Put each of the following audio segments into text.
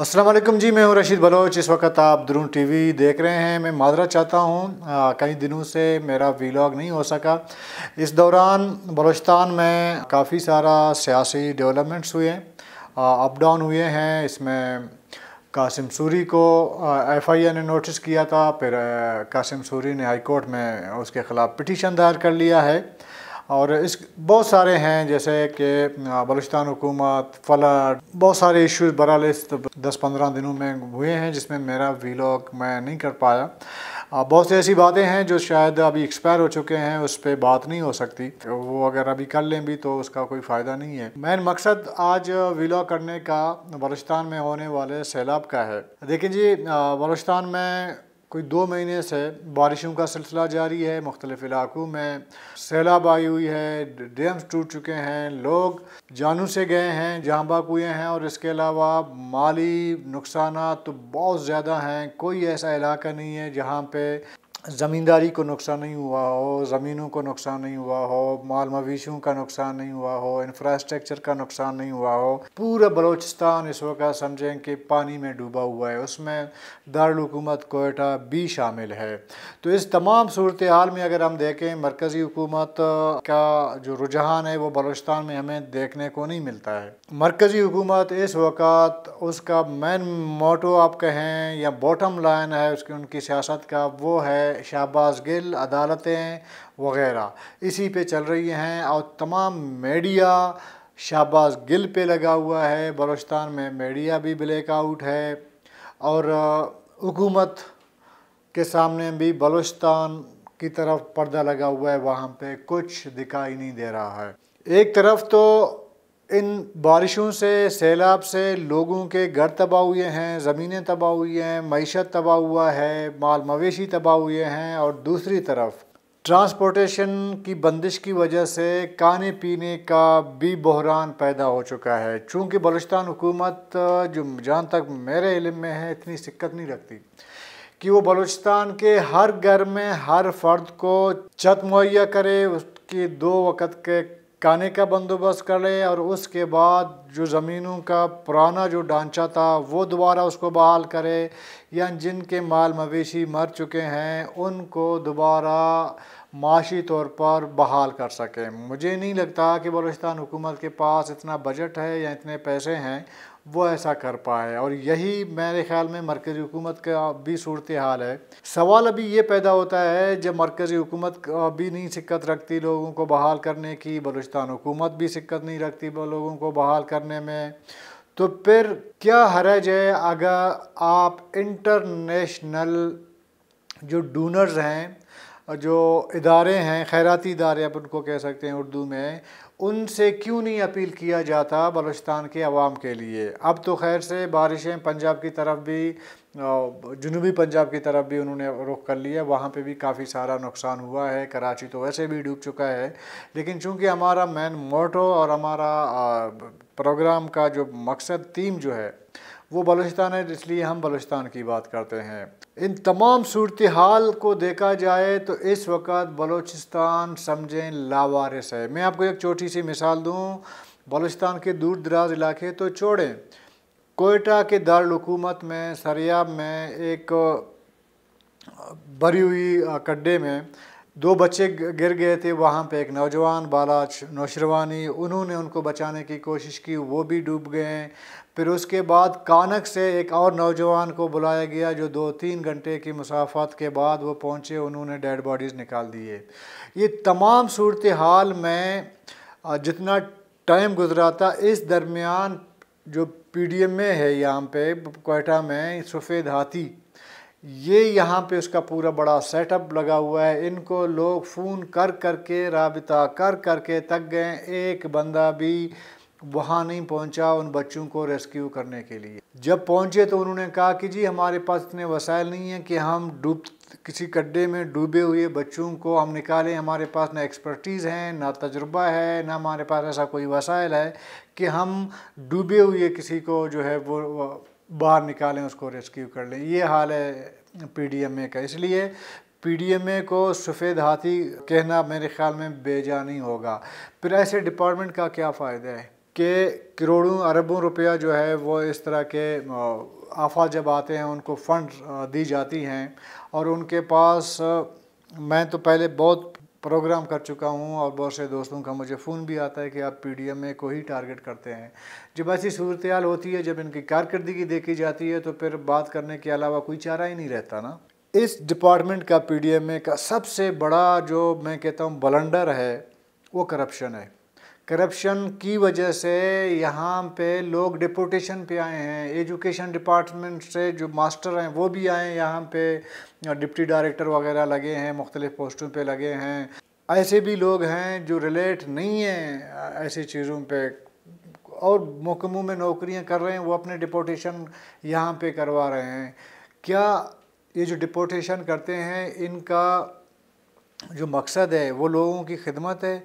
असलम जी मैं हूँ रशीद बलोच इस वक्त आप द्रून टीवी देख रहे हैं मैं माजरा चाहता हूँ कई दिनों से मेरा वीलॉग नहीं हो सका इस दौरान बलोचिस्तान में काफ़ी सारा सियासी डेवलपमेंट्स हुए अप डाउन हुए हैं इसमें कासिम सूरी को एफ आई ए ने नोटिस किया था फिर कासिम सूरी ने हाई कोर्ट में उसके ख़िलाफ़ पटिशन दायर कर लिया है और इस बहुत सारे हैं जैसे कि बलुचस्तान हुकूमत फ्लड बहुत सारे इश्यूज बरहालिस दस पंद्रह दिनों में हुए हैं जिसमें मेरा वीलॉग मैं नहीं कर पाया बहुत सी ऐसी बातें हैं जो शायद अभी एक्सपायर हो चुके हैं उस पर बात नहीं हो सकती वो अगर अभी कर लें भी तो उसका कोई फ़ायदा नहीं है मेन मकसद आज वीलॉग करने का बलुचस्तान में होने वाले सैलाब का है देखिए जी बलुचस्तान में कोई दो महीने से बारिशों का सिलसिला जारी है मुख्तलिफ इलाकों में सैलाब आई हुई है डैम्स टूट चुके हैं लोग जानों से गए हैं जहाँ बाक हुए हैं और इसके अलावा माली नुकसान तो बहुत ज़्यादा हैं कोई ऐसा इलाका नहीं है जहाँ पे ज़मींदारी को नुकसान नहीं हुआ हो ज़मीनों को नुकसान नहीं हुआ हो माल मवेशियों का नुकसान नहीं हुआ हो इंफ्रास्ट्रक्चर का नुकसान नहीं हुआ हो पूरा बलोचिस्तान इस वक्त समझें कि पानी में डूबा हुआ है उसमें दारकूमत कोयटा भी शामिल है तो इस तमाम सूरत हाल में अगर हम देखें मरकज़ी हुकूमत का जो रुझान है वो बलोचिस्तान में हमें देखने को नहीं मिलता है मरकज़ी हुकूमत इस वक्त उसका मेन मोटो आप कहें या बॉटम लाइन है उसकी उनकी सियासत का वो है शाहबाज गिल अदालतें वगैरह इसी पे चल रही हैं और तमाम मीडिया शहबाज गिल पे लगा हुआ है बलोचस्तान में मीडिया भी ब्लैक आउट है और हुकूमत के सामने भी बलोचस्तान की तरफ पर्दा लगा हुआ है वहाँ पे कुछ दिखाई नहीं दे रहा है एक तरफ तो इन बारिशों से सैलाब से लोगों के घर तबाह हुए हैं ज़मीनें तबाह हुई हैं मीशत तबाह हुआ है माल मवेशी तबाह हुए हैं और दूसरी तरफ ट्रांसपोर्टेशन की बंदिश की वजह से खाने पीने का भी बहरान पैदा हो चुका है चूँकि बलुचस्तान हुकूमत जो जहाँ तक मेरे इलम में है इतनी सिक्कत नहीं रखती कि वो बलूचिस्तान के हर घर में हर फर्द को छत मुहैया करे उसकी दो वक़्त के काने का बंदोबस्त कर ले और उसके बाद जो ज़मीनों का पुराना जो ढांचा था वो दोबारा उसको बहाल करे या जिनके माल मवेशी मर चुके हैं उनको दोबारा माशी तौर पर बहाल कर सकें मुझे नहीं लगता कि बलोचिस्तान हुकूमत के पास इतना बजट है या इतने पैसे हैं वो ऐसा कर पाए और यही मेरे ख्याल में मरकज़ी हुकूमत का भी सूरत हाल है सवाल अभी ये पैदा होता है जब मरकज़ी हुकूमत भी नहीं सिक्कत रखती लोगों को बहाल करने की बलूचिस्तान हुकूमत भी सिक्कत नहीं रखती लोगों को बहाल करने में तो फिर क्या हरज है अगर आप इंटरनेशनल जो डोनर्स हैं जो इदारे हैं खैराती इदारे आप उनको कह सकते हैं उर्दू में उनसे क्यों नहीं अपील किया जाता बलोचिस्तान के आवाम के लिए अब तो खैर से बारिशें पंजाब की तरफ भी जनूबी पंजाब की तरफ भी उन्होंने रुख कर लिया वहाँ पे भी काफ़ी सारा नुकसान हुआ है कराची तो वैसे भी डूब चुका है लेकिन चूंकि हमारा मेन मोटो और हमारा प्रोग्राम का जो मकसद थीम जो है वो बलोचिस्तान है इसलिए हम बलोचिस्तान की बात करते हैं इन तमाम सूरत हाल को देखा जाए तो इस वक्त बलोचिस्तान समझें लावारिस है मैं आपको एक छोटी सी मिसाल दूँ बलोचिस्तान के दूर दराज इलाके तो छोड़ें कोयटा के दारकूमत में सरियाब में एक भरी हुई गड्ढे में दो बच्चे गिर गए थे वहाँ पे एक नौजवान बाला नौशरवानी उन्होंने उनको बचाने की कोशिश की वो भी डूब गए फिर उसके बाद कानक से एक और नौजवान को बुलाया गया जो दो तीन घंटे की मुसाफत के बाद वो पहुँचे उन्होंने डेड बॉडीज़ निकाल दिए ये तमाम सूरत हाल में जितना टाइम गुजरा था इस दरमियान जो एम में है यहाँ पे कोयटा में सफ़ेद हाथी ये यहाँ पे उसका पूरा बड़ा सेटअप लगा हुआ है इनको लोग फ़ोन कर कर के रबता कर कर के तक गए एक बंदा भी वहाँ नहीं पहुँचा उन बच्चों को रेस्क्यू करने के लिए जब पहुँचे तो उन्होंने कहा कि जी हमारे पास इतने वसायल नहीं हैं कि हम डूब किसी गड्ढे में डूबे हुए बच्चों को हम निकालें हमारे पास ना एक्सपर्टीज़ हैं ना तजुर्बा है ना हमारे पास ऐसा कोई वसायल है कि हम डूबे हुए किसी को जो है वो बाहर निकालें उसको रेस्क्यू कर लें ये हाल है ए का इसलिए पीडीएमए को सफ़ेद हाथी कहना मेरे ख्याल में बेजा नहीं होगा फिर ऐसे डिपार्टमेंट का क्या फ़ायदा है कि करोड़ों अरबों रुपया जो है वो इस तरह के आफा जब आते हैं उनको फ़ंड दी जाती हैं और उनके पास मैं तो पहले बहुत प्रोग्राम कर चुका हूँ और बहुत से दोस्तों का मुझे फ़ोन भी आता है कि आप पीडीएम में को ही टारगेट करते हैं जब ऐसी सूरत हाल होती है जब इनकी कारकर्दगी देखी जाती है तो फिर बात करने के अलावा कोई चारा ही नहीं रहता ना इस डिपार्टमेंट का पीडीएम में का सबसे बड़ा जो मैं कहता हूँ बलंडर है वो करप्शन है करप्शन की वजह से यहाँ पे लोग डिपोटेशन पे आए हैं एजुकेशन डिपार्टमेंट से जो मास्टर हैं वो भी आए हैं यहाँ पे डिप्टी डायरेक्टर वगैरह लगे हैं मुख्तलिफ़ पोस्टों पे लगे हैं ऐसे भी लोग हैं जो रिलेट नहीं हैं ऐसी चीज़ों पे और महकमों में नौकरियाँ कर रहे हैं वो अपने डिपोटेशन यहाँ पे करवा रहे हैं क्या ये जो डिपोटेशन करते हैं इनका जो मकसद है वो लोगों की खिदमत है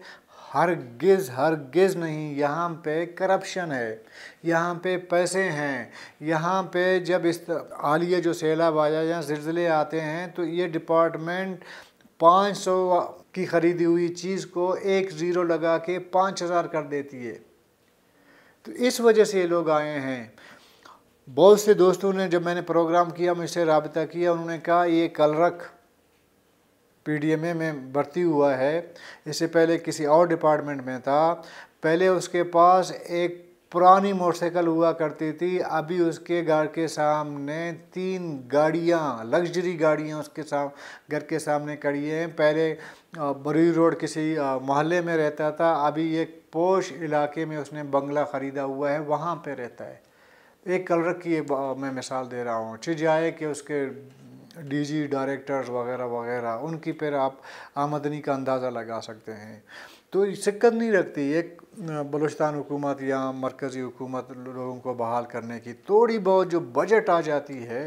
हरगिज़ हरगिज़ नहीं यहाँ पे करप्शन है यहाँ पे पैसे हैं यहाँ पे जब इस आलिया जो सैलाब आया या जिलजिले आते हैं तो ये डिपार्टमेंट 500 की ख़रीदी हुई चीज़ को एक ज़ीरो लगा के पाँच हज़ार कर देती है तो इस वजह से ये लोग आए हैं बहुत से दोस्तों ने जब मैंने प्रोग्राम किया मुझसे रबता किया उन्होंने कहा ये कलरख पीडीएमए में भर्ती हुआ है इससे पहले किसी और डिपार्टमेंट में था पहले उसके पास एक पुरानी मोटरसाइकिल हुआ करती थी अभी उसके घर के सामने तीन गाड़ियाँ लग्जरी गाड़ियाँ उसके साम घर के सामने खड़ी हैं पहले बरी रोड किसी मोहल्ले में रहता था अभी एक पोश इलाके में उसने बंगला ख़रीदा हुआ है वहाँ पे रहता है एक कलर की मैं मिसाल दे रहा हूँ चीज़ आए कि उसके डीजी डायरेक्टर्स वगैरह वगैरह उनकी फिर आप आमदनी का अंदाज़ा लगा सकते हैं तो शिक्कत नहीं रखती एक बलूचस्तान हुकूमत या मरकज़ी हुकूमत लोगों को बहाल करने की थोड़ी बहुत जो बजट आ जाती है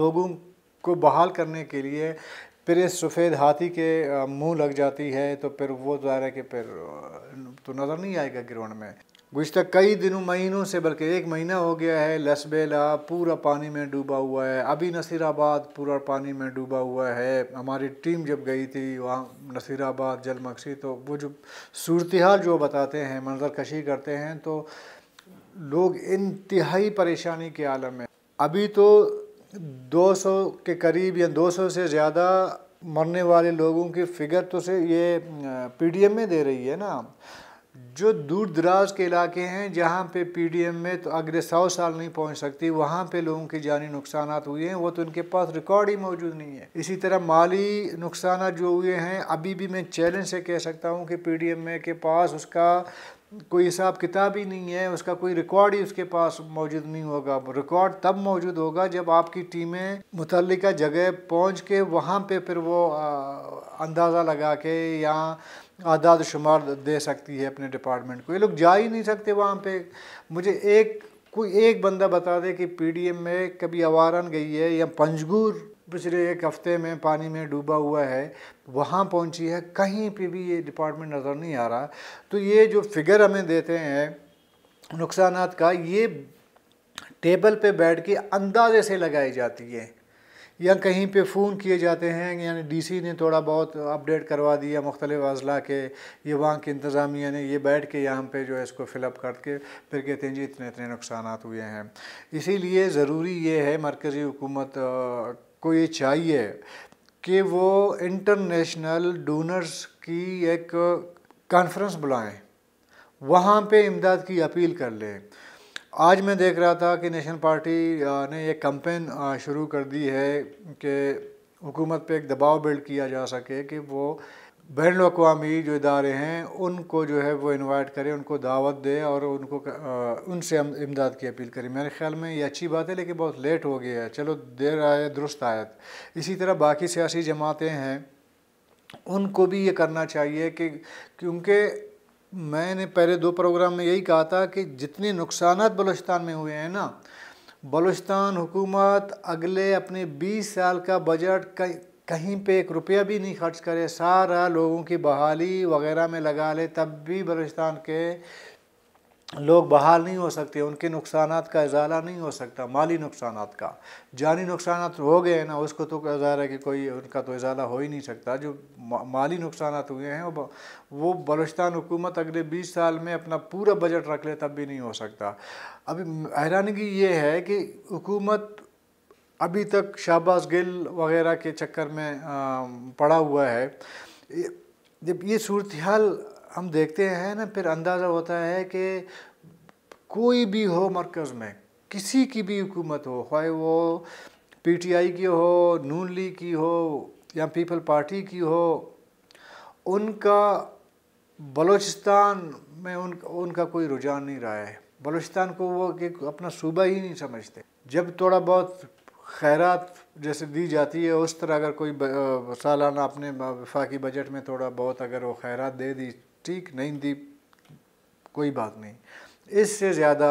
लोगों को बहाल करने के लिए फिर इस सफ़ेद हाथी के मुंह लग जाती है तो फिर वो ज़ाहिर है कि फिर तो नज़र नहीं आएगा ग्राउंड में गुज्तर कई दिनों महीनों से बल्कि एक महीना हो गया है लसबेला पूरा पानी में डूबा हुआ है अभी नसीराबाद पूरा पानी में डूबा हुआ है हमारी टीम जब गई थी वहाँ नसीराबाद जलमक्सी तो वो जो सूरत हाल जो बताते हैं मंजर कशी करते हैं तो लोग इंतहाई परेशानी के आलम में अभी तो 200 के करीब या 200 से ज़्यादा मरने वाले लोगों की फ़िगर तो से ये पीडीएम में दे रही है ना जो दूर दराज के इलाके हैं जहाँ पे पीडीएम में तो अगले सौ साल नहीं पहुँच सकती वहाँ पे लोगों के जानी नुकसान हुए हैं वो तो उनके पास रिकॉर्ड ही मौजूद नहीं है इसी तरह माली नुकसान जो हुए हैं अभी भी मैं चैलेंज से कह सकता हूँ कि पीडीएम में के पास उसका कोई हिसाब किताब ही नहीं है उसका कोई रिकॉर्ड ही उसके पास मौजूद नहीं होगा रिकॉर्ड तब मौजूद होगा जब आपकी टीमें मुतल जगह पहुँच के वहाँ पर फिर वो अंदाज़ा लगा के या आदाद शुमार दे सकती है अपने डिपार्टमेंट को ये लोग जा ही नहीं सकते वहाँ पे मुझे एक कोई एक बंदा बता दे कि पीडीएम में कभी आवारन गई है या पंजगूर पिछले एक हफ्ते में पानी में डूबा हुआ है वहाँ पहुँची है कहीं पे भी ये डिपार्टमेंट नज़र नहीं आ रहा तो ये जो फिगर हमें देते हैं नुकसान का ये टेबल पे बैठ के अंदाजे से लगाई जाती है या कहीं पे फ़ोन किए जाते हैं यानी डीसी ने थोड़ा बहुत अपडेट करवा दिया मुख्तलिफ अजला के ये वहाँ की इंतज़ामिया ने ये बैठ के यहाँ पे जो है इसको फिलअप करके फिर कहते हैं जी इतने इतने नुकसान हुए हैं इसीलिए ज़रूरी ये है मरकज़ी हुकूमत को ये चाहिए कि वो इंटरनेशनल डोनर्स की एक कॉन्फ्रेंस बुलाएँ वहाँ पर इमदाद की अपील कर लें आज मैं देख रहा था कि नेशनल पार्टी ने एक कंपेन शुरू कर दी है कि हुकूमत पे एक दबाव बिल्ड किया जा सके कि वो बैन अवी जो इदारे हैं उनको जो है वो इनवाइट करें उनको दावत दे और उनको उनसे हम इमदाद की अपील करें मेरे ख्याल में ये अच्छी बात है लेकिन बहुत लेट हो गया है चलो देर आए दुरुस्त आयत इसी तरह बाकी सियासी जमातें हैं उनको भी ये करना चाहिए कि क्योंकि मैंने पहले दो प्रोग्राम में यही कहा था कि जितने नुकसान बलोचिस्तान में हुए हैं ना बलोचिस्तान हुकूमत अगले अपने 20 साल का बजट कहीं पे एक रुपया भी नहीं खर्च करे सारा लोगों की बहाली वगैरह में लगा ले तब भी बलोचिस्तान के लोग बहाल नहीं हो सकते उनके नुकसान का इजाला नहीं हो सकता माली नुकसान का जानी नुकसान हो गए ना उसको तो कहा जा रहा है कि कोई उनका तो इजाला हो ही नहीं सकता जो माली नुकसान हुए हैं वो बलोचिस्तान हुकूमत अगले बीस साल में अपना पूरा बजट रख ले तब भी नहीं हो सकता अभी हैरानगी ये है कि हुकूमत अभी तक शाहबाज गिल वगैरह के चक्कर में पड़ा हुआ है जब ये सूरत हाल हम देखते हैं ना फिर अंदाज़ा होता है कि कोई भी हो मरकज़ में किसी की भी हुकूमत हो ख्वाह वो पीटीआई की हो नून लीग की हो या पीपल पार्टी की हो उनका बलूचिस्तान में उन उनका कोई रुझान नहीं रहा है बलूचिस्तान को वो कि अपना सूबा ही नहीं समझते जब थोड़ा बहुत खैरात जैसे दी जाती है उस तरह अगर कोई सालाना अपने वफाकी बजट में थोड़ा बहुत अगर वो खैरात दे दी ठीक नहीं दी कोई बात नहीं इससे ज़्यादा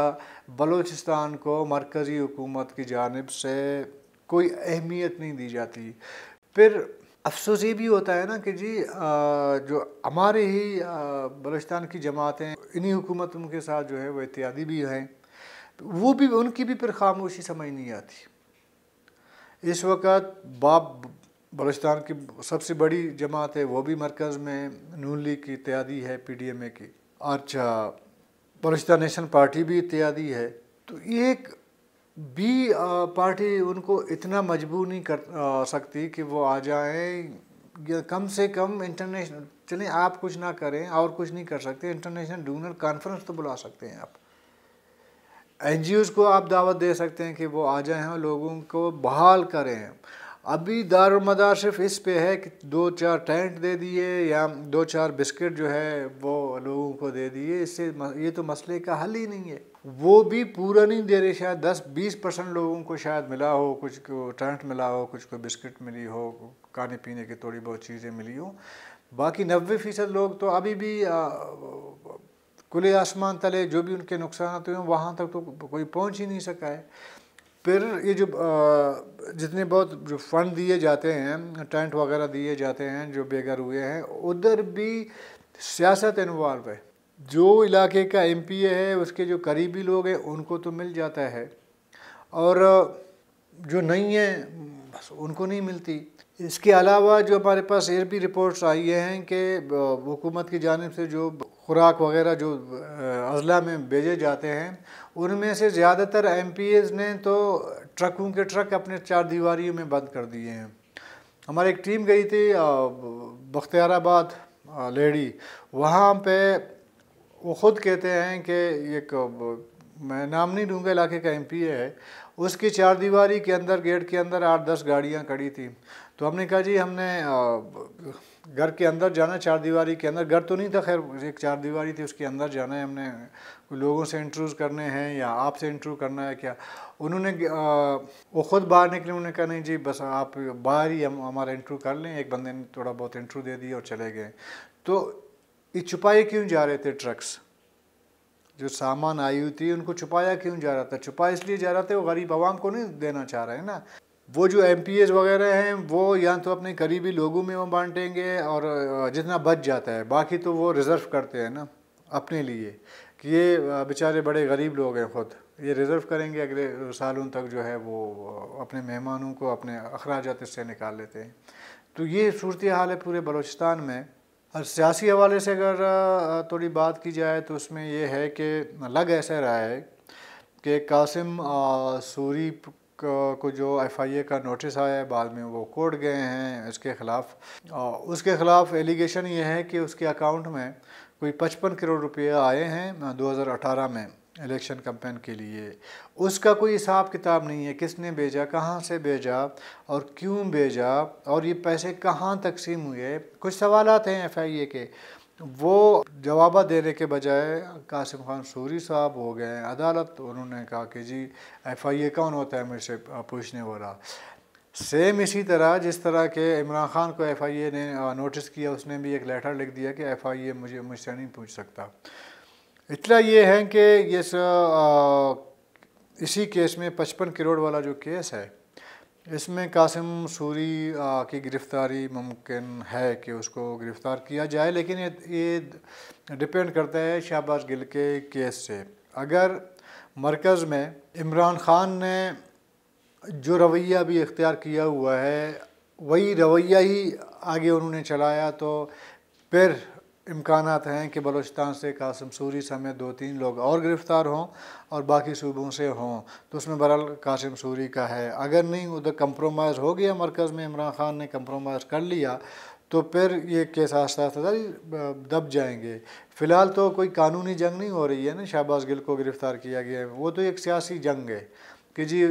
बलूचिस्तान को मरकज़ी हुकूमत की जानब से कोई अहमियत नहीं दी जाती फिर अफसोस ये भी होता है ना कि जी जो हमारे ही बलूचिस्तान की जमातें इन्हीं हुकूमतों के साथ जो है वो इत्यादि भी हैं वो भी उनकी भी फिर खामोशी समझ नहीं आती इस वक्त बाप बलोचिस्तान की सबसे बड़ी जमात है वो भी मरकज़ में नून लीग की इत्यादी है पी डी एम ए की अच्छा बलोचिस्तान नेशनल पार्टी भी इत्यादि है तो एक भी पार्टी उनको इतना मजबूर नहीं कर आ, सकती कि वो आ जाएं या कम से कम इंटरनेशनल चलें आप कुछ ना करें और कुछ नहीं कर सकते इंटरनेशनल डूनर कॉन्फ्रेंस तो बुला सकते हैं आप एन को आप दावत दे सकते हैं कि वो आ जाएं लोगों को बहाल करें अभी दारमदार सिर्फ इस पे है कि दो चार टेंट दे दिए या दो चार बिस्किट जो है वो लोगों को दे दिए इससे ये तो मसले का हल ही नहीं है वो भी पूरा नहीं दे रहे शायद दस बीस परसेंट लोगों को शायद मिला हो कुछ को टेंट मिला हो कुछ को बिस्किट मिली हो खाने पीने की थोड़ी बहुत चीज़ें मिली हो बाकी नबे फ़ीसद लोग तो अभी भी खुले आसमान तले जो भी उनके नुकसान हुए वहाँ तक तो कोई पहुँच ही नहीं सका है फिर ये जो जितने बहुत जो फंड दिए जाते हैं टेंट वगैरह दिए जाते हैं जो बेघर हुए हैं उधर भी सियासत इन्वॉल्व है जो इलाके का एमपीए है उसके जो करीबी लोग हैं उनको तो मिल जाता है और जो नहीं है बस उनको नहीं मिलती इसके अलावा जो हमारे पास एयर भी रिपोर्ट्स आई हैं कि हुकूमत की जानब से जो खुराक वगैरह जो अजला में भेजे जाते हैं उनमें से ज़्यादातर एम ने तो ट्रकों के ट्रक अपने चार दीवारियों में बंद कर दिए हैं हमारी एक टीम गई थी बख्तियाराबाद लेडी वहाँ पे वो खुद कहते हैं कि एक मैं नाम नहीं लूँगा इलाके का एम है उसकी चार दीवारी के अंदर गेट के अंदर आठ दस गाड़ियाँ खड़ी थी तो हमने कहा जी हमने घर के अंदर जाना चार दीवारी के अंदर घर तो नहीं था खैर एक चार दीवारी थी उसके अंदर जाना है हमने लोगों से इंटरव्यूज़ करने हैं या आपसे इंटरव्यू करना है क्या उन्होंने वो ख़ुद बाहर निकले उन्होंने कहा नहीं जी बस आप बाहर ही हम हमारा इंटरव्यू कर लें एक बंदे ने थोड़ा बहुत इंटरव्यू दे दिया और चले गए तो ये छुपाए क्यों जा रहे थे ट्रक्स जो सामान आई हुई थी उनको छुपाया क्यों जा रहा था छुपा इसलिए जा रहा था वो गरीब आवाम को नहीं देना चाह रहे हैं ना वो जो एम वगैरह हैं वो या तो अपने करीबी लोगों में वो बांटेंगे और जितना बच जाता है बाकी तो वो रिज़र्व करते हैं ना अपने लिए कि ये बेचारे बड़े गरीब लोग हैं ख़ुद ये रिज़र्व करेंगे अगले सालों तक जो है वो अपने मेहमानों को अपने अखराज इससे निकाल लेते हैं तो ये सूरत हाल है पूरे बलोचिस्तान में और सियासी हवाले से अगर थोड़ी बात की जाए तो उसमें यह है कि लग ऐसा रहा है कि कासिम सूरी को जो एफआईए का नोटिस आया है बाद में वो कोर्ट गए हैं उसके ख़िलाफ़ उसके ख़िलाफ़ एलिगेशन ये है कि उसके अकाउंट में कोई पचपन करोड़ रुपये आए हैं 2018 में इलेक्शन कंपेन के लिए उसका कोई हिसाब किताब नहीं है किसने भेजा कहाँ से भेजा और क्यों भेजा और ये पैसे कहाँ तकसीम हुए कुछ सवालत हैं एफ आई ए के वो जवाबा देने के बजाय कासिम खान सूरी साहब हो गए अदालत उन्होंने कहा कि जी एफ आई ए कौन होता है मेरे से पूछने वाला सेम इसी तरह जिस तरह के इमरान खान को एफ आई ए ने नोटिस किया उसने भी एक लेटर लिख दिया कि एफ आई ए मुझे मुझसे नहीं पूछ सकता इतना ये है कि ये इसी केस में पचपन करोड़ वाला जो केस है इसमें कासिम सूरी की गिरफ़्तारी मुमकिन है कि उसको गिरफ़्तार किया जाए लेकिन ये, डिपेंड करता है शाहबाज गिल के केस से अगर मरकज़ में इमरान ख़ान ने जो रवैया भी इख्तियार किया हुआ है वही रवैया ही आगे उन्होंने चलाया तो फिर इम्कान हैं कि बलोचिस्तान से कासम सूरी समेत दो तीन लोग और गिरफ़्तार हों और बाकी सूबों से हों तो उसमें बहरहाल कासिम सूरी का है अगर नहीं उधर कम्प्रोमाइज़ हो गया मरकज़ में इमरान ख़ान ने कम्प्रोमाइज़ कर लिया तो फिर ये केस आस्ता आस्ता दब जाएंगे फ़िलहाल तो कोई कानूनी जंग नहीं हो रही है ना शहबाज गिल को गिरफ़्तार किया गया है वो तो एक सियासी जंग है कि जी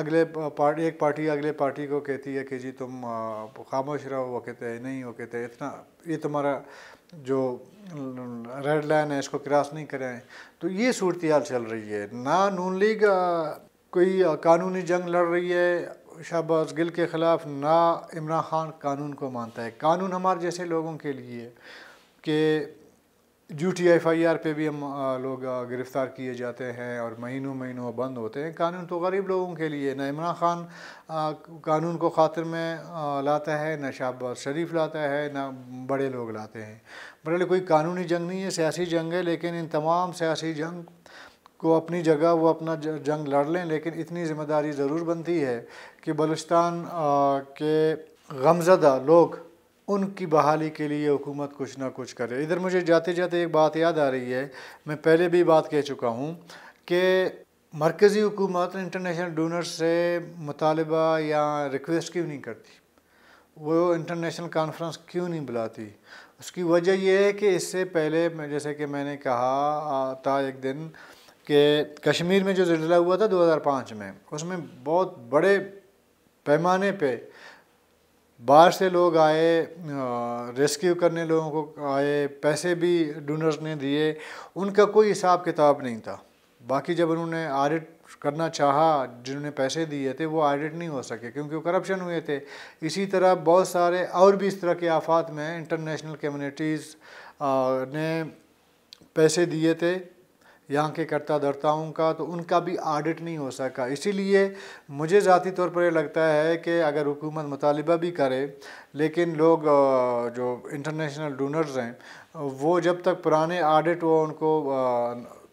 अगले पार्टी एक पार्टी अगले पार्टी को कहती है कि जी तुम खामोश रहो वो कहते हैं नहीं वो कहते हैं इतना ये तुम्हारा जो रेड लाइन है इसको क्रॉस नहीं करें तो ये सूरत हाल चल रही है ना नून लीग कोई कानूनी जंग लड़ रही है शहबाज गिल के ख़िलाफ़ ना इमरान खान कानून को मानता है कानून हमारे जैसे लोगों के लिए कि टी एफ आई आर पर भी हम लोग गिरफ़्तार किए जाते हैं और महीनों महीनों बंद होते हैं कानून तो गरीब लोगों के लिए ना इमरान खान कानून को खातिर में लाता है ना शाहबाज शरीफ लाता है ना बड़े लोग लाते हैं बड़े कोई कानूनी जंग नहीं है सियासी जंग है लेकिन इन तमाम सियासी जंग को अपनी जगह वो अपना जंग लड़ लें लेकिन इतनी ज़िम्मेदारी ज़रूर बनती है कि बलुचस्तान के गमजदा लोग उनकी बहाली के लिए हुकूमत कुछ ना कुछ करे इधर मुझे जाते जाते एक बात याद आ रही है मैं पहले भी बात कह चुका हूँ कि मरकज़ी हुकूमत इंटरनेशनल डोनर से मुतालबा या रिक्वेस्ट क्यों नहीं करती वो इंटरनेशनल कॉन्फ्रेंस क्यों नहीं बुलाती उसकी वजह यह है कि इससे पहले जैसे कि मैंने कहा था एक दिन कि कश्मीर में जो जिला हुआ था 2005 में उसमें बहुत बड़े पैमाने पे बाहर से लोग आए रेस्क्यू करने लोगों को आए पैसे भी डोनर्स ने दिए उनका कोई हिसाब किताब नहीं था बाकी जब उन्होंने ऑडिट करना चाहा जिन्होंने पैसे दिए थे वो ऑडिट नहीं हो सके क्योंकि वो करप्शन हुए थे इसी तरह बहुत सारे और भी इस तरह के आफात में इंटरनेशनल कम्युनिटीज़ ने पैसे दिए थे यहाँ के कर्ता दर्ताओं का तो उनका भी ऑडिट नहीं हो सका इसीलिए मुझे ज़ाती तौर पर ये लगता है कि अगर हुकूमत मुतालबा भी करे लेकिन लोग जो इंटरनेशनल डोनर्स हैं वो जब तक पुराने ऑडिट वो उनको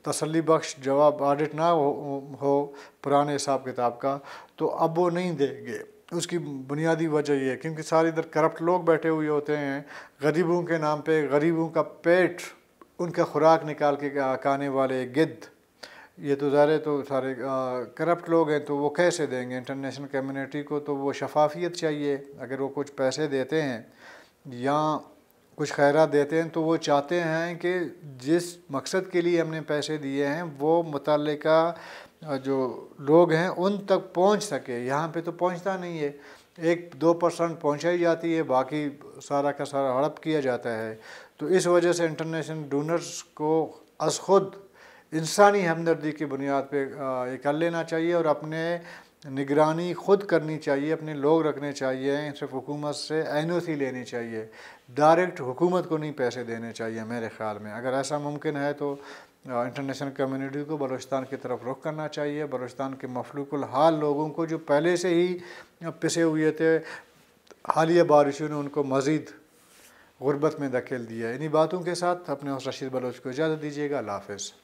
तसली बख्श जवाब ऑडिट ना हो, हो पुराने हिसाब किताब का तो अब वो नहीं देंगे उसकी बुनियादी वजह यह है क्योंकि सारे इधर करप्ट लोग बैठे हुए होते हैं गरीबों के नाम पे गरीबों का पेट उनका खुराक निकाल के खाने वाले गिद्ध ये तो ज़ाहिर तो सारे करप्ट लोग हैं तो वो कैसे देंगे इंटरनेशनल कम्युनिटी को तो वो शफाफियत चाहिए अगर वो कुछ पैसे देते हैं या कुछ खैरा देते हैं तो वो चाहते हैं कि जिस मकसद के लिए हमने पैसे दिए हैं वो मुतल जो लोग हैं उन तक पहुंच सके यहाँ पे तो पहुंचता नहीं है एक दो परसेंट पहुँचाई जाती है बाकी सारा का सारा हड़प किया जाता है तो इस वजह से इंटरनेशनल डोनर्स को अस खुद इंसानी हमदर्दी की बुनियाद पर कर लेना चाहिए और अपने निगरानी खुद करनी चाहिए अपने लोग रखने चाहिए सिर्फ हुकूमत से एन ओ सी लेनी चाहिए डायरेक्ट हुकूमत को नहीं पैसे देने चाहिए मेरे ख़्याल में अगर ऐसा मुमकिन है तो इंटरनेशनल कम्युनिटी को बलोचिस्तान की तरफ रुख करना चाहिए बलोचिस्तान के मफलूकुल हाल लोगों को जो पहले से ही पिसे हुए थे हालिया बारिशों ने उनको मज़ीद गुर्बत में धकेल दिया इन्हीं बातों के साथ अपने उस रशीद बलोच को इजाज़त दीजिएगा हाफ़